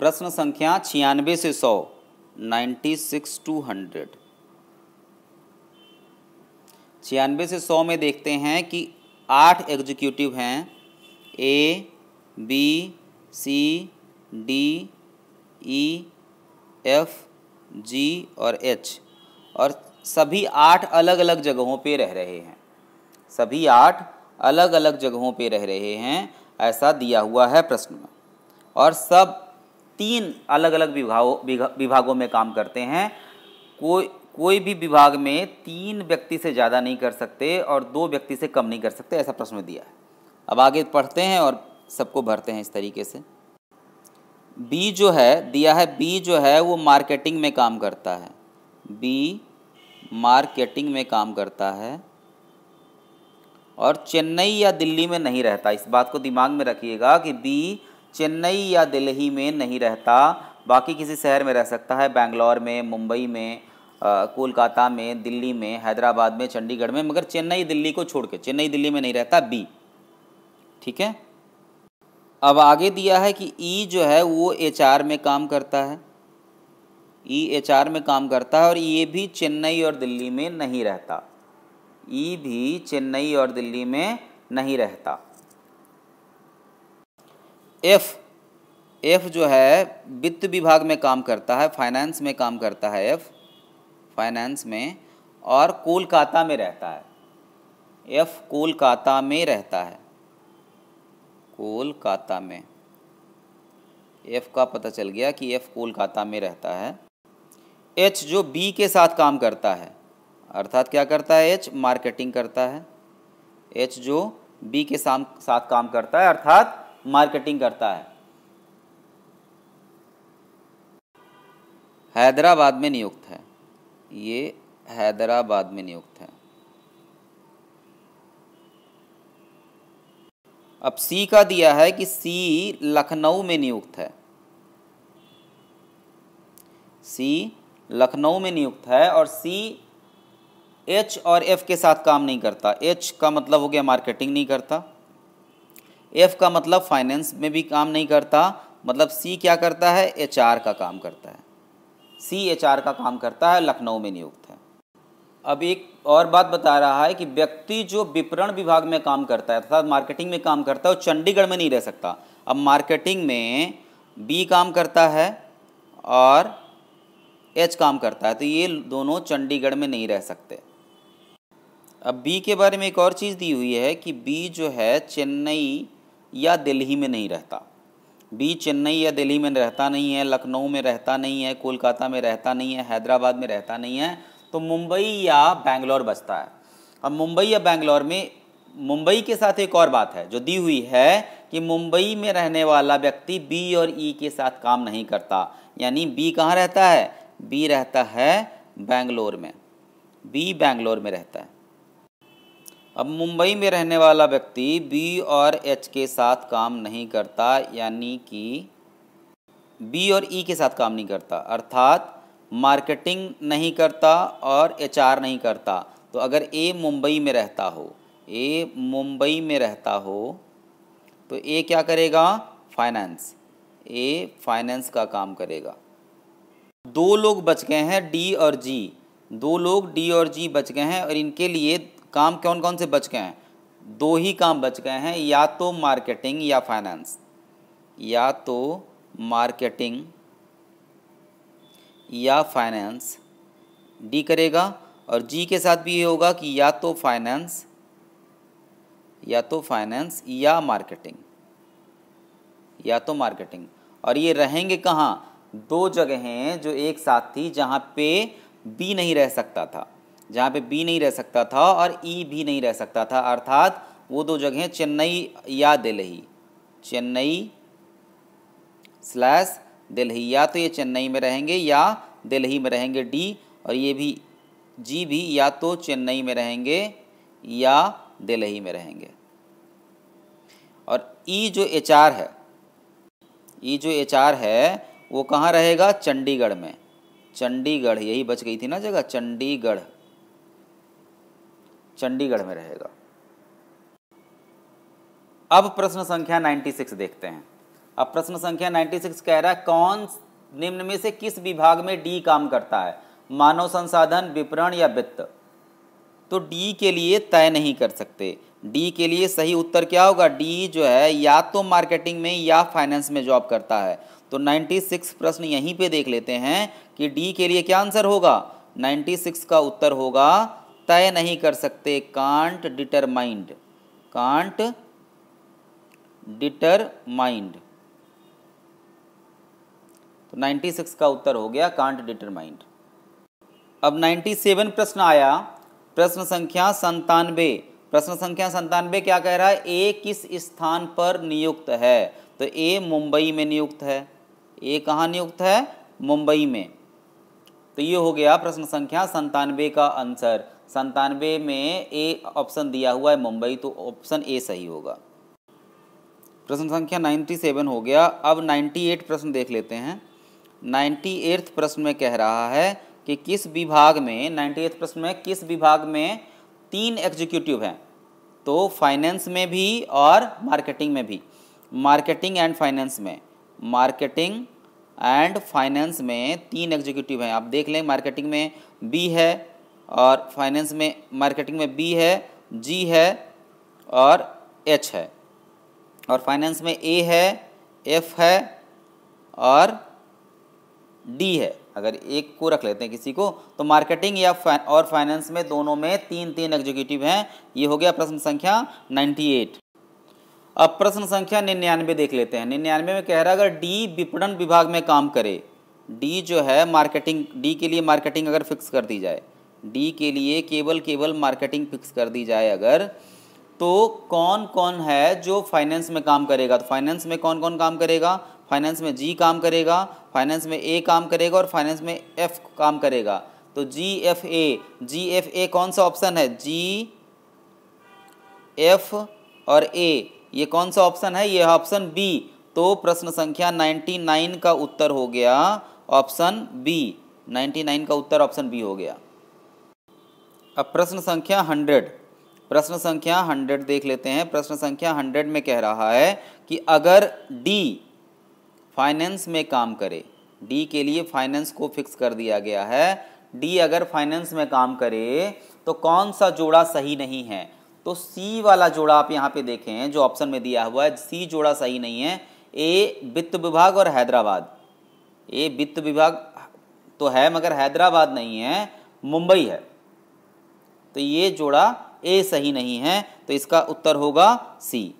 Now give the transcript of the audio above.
प्रश्न संख्या छियानवे से सौ नाइन्टी सिक्स टू हंड्रेड छियानवे से सौ में देखते हैं कि आठ एग्जीक्यूटिव हैं A B C D E F G और एच और सभी आठ अलग अलग जगहों पे रह रहे हैं सभी आठ अलग अलग जगहों पे रह रहे हैं ऐसा दिया हुआ है प्रश्न में और सब तीन अलग अलग विभागों विभागों में काम करते हैं कोई कोई भी विभाग में तीन व्यक्ति से ज़्यादा नहीं कर सकते और दो व्यक्ति से कम नहीं कर सकते ऐसा प्रश्न दिया है अब आगे पढ़ते हैं और सबको भरते हैं इस तरीके से बी जो है दिया है बी जो है वो मार्केटिंग में काम करता है बी मार्केटिंग में काम करता है और चेन्नई या दिल्ली में नहीं रहता इस बात को दिमाग में रखिएगा कि बी चेन्नई या दिल्ली में नहीं रहता बाकी किसी शहर में रह सकता है बेंगलौर में मुंबई में कोलकाता में दिल्ली में हैदराबाद में चंडीगढ़ में मगर चेन्नई दिल्ली को छोड़ के चेन्नई दिल्ली में नहीं रहता बी ठीक है अब आगे दिया है कि ई e जो है वो एच में काम करता है ई e एच में काम करता है और ये भी चेन्नई और दिल्ली में नहीं रहता ई e भी चेन्नई और दिल्ली में नहीं रहता एफ एफ जो है वित्त विभाग में काम करता है फाइनेंस में काम करता है एफ फाइनेंस में और कोलकाता में रहता है एफ कोलकाता में रहता है कोलकाता में एफ का पता चल गया कि एफ कोलकाता में रहता है एच जो बी के साथ काम करता है अर्थात क्या करता है एच मार्केटिंग करता है एच जो बी के साथ काम करता है अर्थात मार्केटिंग करता है हैदराबाद में नियुक्त है ये हैदराबाद में नियुक्त है अब सी का दिया है कि सी लखनऊ में नियुक्त है सी लखनऊ में नियुक्त है और सी एच और एफ के साथ काम नहीं करता एच का मतलब हो गया मार्केटिंग नहीं करता एफ का मतलब फाइनेंस में भी काम नहीं करता मतलब सी क्या करता है एच आर का काम करता है सी एच आर का काम करता है लखनऊ में नियुक्त है अब एक और बात बता रहा है कि व्यक्ति जो विपणन विभाग में काम करता है अर्थात मार्केटिंग में काम करता है वो चंडीगढ़ में नहीं रह सकता अब मार्केटिंग में बी काम करता है और एच काम करता है तो ये दोनों चंडीगढ़ में नहीं रह सकते अब बी के बारे में एक और चीज़ दी हुई है कि बी जो है चेन्नई या दिल्ली में नहीं रहता बी चेन्नई या दिल्ली में रहता नहीं है लखनऊ में रहता नहीं है कोलकाता में रहता नहीं है हैदराबाद में रहता नहीं है तो मुंबई या बैंगलोर बसता है अब मुंबई या बैंगलोर में मुंबई के साथ एक और बात है जो दी हुई है कि मुंबई में रहने वाला व्यक्ति बी और ई e के साथ काम नहीं करता यानी बी कहाँ रहता है बी रहता है बैंगलोर में बी बैंगलोर में रहता है अब मुंबई में रहने वाला व्यक्ति बी और एच के साथ काम नहीं करता यानी कि बी और ई e के साथ काम नहीं करता अर्थात मार्केटिंग नहीं करता और एच नहीं करता तो अगर ए मुंबई में रहता हो ए मुंबई में रहता हो तो ए क्या करेगा फाइनेंस ए फाइनेंस का काम करेगा दो लोग बच गए हैं डी और जी दो लोग डी और जी बच गए हैं और इनके लिए काम कौन कौन से बच गए हैं दो ही काम बच गए हैं या तो मार्केटिंग या फाइनेंस या तो मार्केटिंग या फाइनेंस डी करेगा और जी के साथ भी ये होगा कि या तो फाइनेंस या तो फाइनेंस या मार्केटिंग या तो मार्केटिंग और ये रहेंगे कहाँ दो जगह जो एक साथ थी जहाँ पे बी नहीं रह सकता था जहाँ पे बी नहीं रह सकता था और ई e भी नहीं रह सकता था अर्थात वो दो जगह चेन्नई या दिल्ली चेन्नई स्लैश दिल्ली या तो ये चेन्नई में रहेंगे या दिल्ली में रहेंगे डी और ये भी जी भी या तो चेन्नई में रहेंगे या दिल्ली में रहेंगे और ई e जो एच आर है ई e जो एच आर है वो कहाँ रहेगा चंडीगढ़ में चंडीगढ़ यही बच गई थी ना जगह चंडीगढ़ चंडीगढ़ में रहेगा अब प्रश्न संख्या 96 देखते हैं अब प्रश्न संख्या 96 कह रहा है कौन निम्न में से किस विभाग में डी काम करता है मानव संसाधन विपणन या वित्त तो डी के लिए तय नहीं कर सकते डी के लिए सही उत्तर क्या होगा डी जो है या तो मार्केटिंग में या फाइनेंस में जॉब करता है तो 96 प्रश्न यहीं पे देख लेते हैं कि डी के लिए क्या आंसर होगा 96 का उत्तर होगा तय नहीं कर सकते कांट डिटरमाइंड कांट डिटरमाइंड तो 96 का उत्तर हो गया कांट डिटरमाइंड अब 97 प्रश्न आया प्रश्न संख्या संतानवे प्रश्न संख्या संतानवे क्या कह रहा है ए किस स्थान पर नियुक्त है तो ए मुंबई में नियुक्त है ए कहाँ नियुक्त है मुंबई में तो ये हो गया प्रश्न संख्या संतानवे का आंसर संतानवे में ए ऑप्शन दिया हुआ है मुंबई तो ऑप्शन ए सही होगा प्रश्न संख्या नाइन्टी सेवन हो गया अब नाइन्टी एट प्रश्न देख लेते हैं नाइन्टी एट्थ प्रश्न में कह रहा है कि किस विभाग में नाइन्टी एट्थ प्रश्न में किस विभाग में तीन एग्जीक्यूटिव हैं तो फाइनेंस में भी और मार्केटिंग में भी मार्केटिंग एंड फाइनेंस में मार्केटिंग एंड फाइनेंस में तीन एग्जीक्यूटिव हैं आप देख लें मार्केटिंग में बी है और फाइनेंस में मार्केटिंग में बी है जी है और एच है और फाइनेंस में ए है एफ है और डी है अगर एक को रख लेते हैं किसी को तो मार्केटिंग या फा, और फाइनेंस में दोनों में तीन तीन एग्जीक्यूटिव हैं ये हो गया प्रश्न संख्या 98 अब प्रश्न संख्या निन्यानवे देख लेते हैं निन्यानवे में कह रहा है अगर डी विपणन विभाग में काम करे डी जो है मार्केटिंग डी के लिए मार्केटिंग अगर फिक्स कर दी जाए डी के लिए केवल केवल मार्केटिंग फिक्स कर दी जाए अगर तो कौन कौन है जो फाइनेंस में काम करेगा तो फाइनेंस में कौन कौन काम करेगा फाइनेंस में जी काम करेगा फाइनेंस में ए काम करेगा और फाइनेंस में एफ काम करेगा तो जी F A ji F A कौन सा ऑप्शन है जी एफ और ए ये कौन सा ऑप्शन है ये ऑप्शन बी तो प्रश्न संख्या 99 का उत्तर हो गया ऑप्शन बी 99 का उत्तर ऑप्शन बी हो गया अब प्रश्न संख्या हंड्रेड प्रश्न संख्या हंड्रेड देख लेते हैं प्रश्न संख्या हंड्रेड में कह रहा है कि अगर डी फाइनेंस में काम करे डी के लिए फाइनेंस को फिक्स कर दिया गया है डी अगर फाइनेंस में काम करे तो कौन सा जोड़ा सही नहीं है तो सी वाला जोड़ा आप यहाँ पे देखें जो ऑप्शन में दिया हुआ है सी जोड़ा सही नहीं है ए वित्त विभाग और हैदराबाद ए वित्त विभाग तो है मगर हैदराबाद नहीं है मुंबई है तो ये जोड़ा ए सही नहीं है तो इसका उत्तर होगा सी